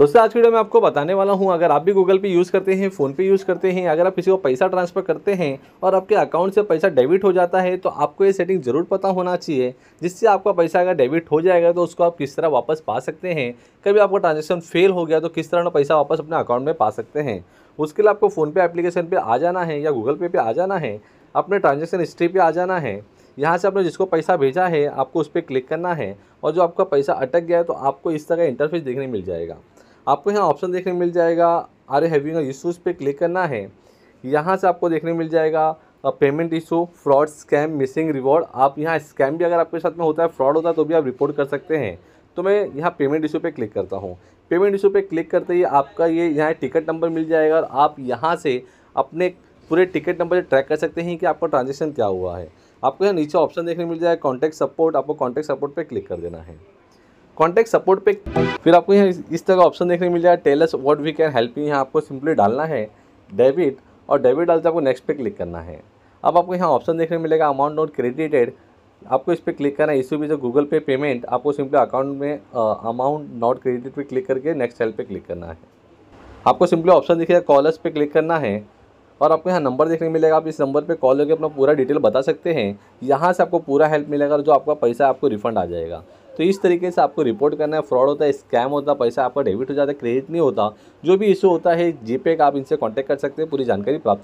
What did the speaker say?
दोस्तों आज की वीडियो में आपको बताने वाला हूं अगर आप भी गूगल पे यूज़ करते हैं फ़ोन पे यूज़ करते हैं अगर आप किसी को पैसा ट्रांसफ़र करते हैं और आपके अकाउंट से पैसा डेबिट हो जाता है तो आपको ये सेटिंग ज़रूर पता होना चाहिए जिससे आपका पैसा अगर डेबिट हो जाएगा तो उसको आप किस तरह वापस पा सकते हैं कभी आपका ट्रांजेक्शन फेल हो गया तो किस तरह पैसा वापस अपने अकाउंट में पा सकते हैं उसके लिए आपको फ़ोनपे एप्लीकेशन पर आ जाना है या गूगल पे पर आ जाना है अपने ट्रांजेक्शन हिस्ट्री पर आ जाना है यहाँ से आपने जिसको पैसा भेजा है आपको उस पर क्लिक करना है और जो आपका पैसा अटक गया है तो आपको इस तरह इंटरफेस देखने मिल जाएगा आपको यहाँ ऑप्शन देखने मिल जाएगा आर हैविंग इशूज़ पे क्लिक करना है यहाँ से आपको देखने मिल जाएगा payment issue fraud scam missing reward आप यहाँ स्कैम भी अगर आपके साथ में होता है फ्रॉड होता है तो भी आप रिपोर्ट कर सकते हैं तो मैं यहाँ पेमेंट इशू पे क्लिक करता हूँ पेमेंट इशू पे क्लिक करते ही आपका ये यहाँ टिकट नंबर मिल जाएगा और आप यहाँ से अपने पूरे टिकट नंबर ट्रैक कर सकते हैं कि आपका ट्रांजेक्शन क्या हुआ है आपको यहाँ नीचे ऑप्शन देखने मिल जाएगा कॉन्टैक्ट सपोर्ट आपको कॉन्टैक्ट सपोर्ट पर क्लिक कर देना है कॉन्टैक्ट सपोर्ट पे फिर आपको यहाँ इस तरह का ऑप्शन देखने मिल जाएगा tells what we can help you यहाँ आपको सिंपली डालना है डेबिट और डेबिट डालते आपको नेक्स्ट पे क्लिक करना है अब आपको यहाँ ऑप्शन देखने मिलेगा अमाउंट नॉट क्रेडिटेड आपको इस पर क्लिक करना है इसी भी जो गूगल पे पेमेंट आपको सिंपली अकाउंट में अमाउंट नॉट क्रेडिट पे क्लिक करके नेक्स्ट सेल पे क्लिक करना है आपको सिंपली ऑप्शन दिखेगा कॉलर्स पे क्लिक करना है और आपको यहाँ नंबर देखने मिलेगा आप इस नंबर पे कॉल करके अपना पूरा डिटेल बता सकते हैं यहाँ से आपको पूरा हेल्प मिलेगा और जो आपका पैसा आपको रिफंड आ जाएगा तो इस तरीके से आपको रिपोर्ट करना है फ्रॉड होता है स्कैम होता है पैसा आपका डेबिट हो जाता है क्रेडिट नहीं होता जो भी इशू होता है जीपे का आप इनसे कॉन्टैक्ट कर सकते हैं पूरी जानकारी प्राप्त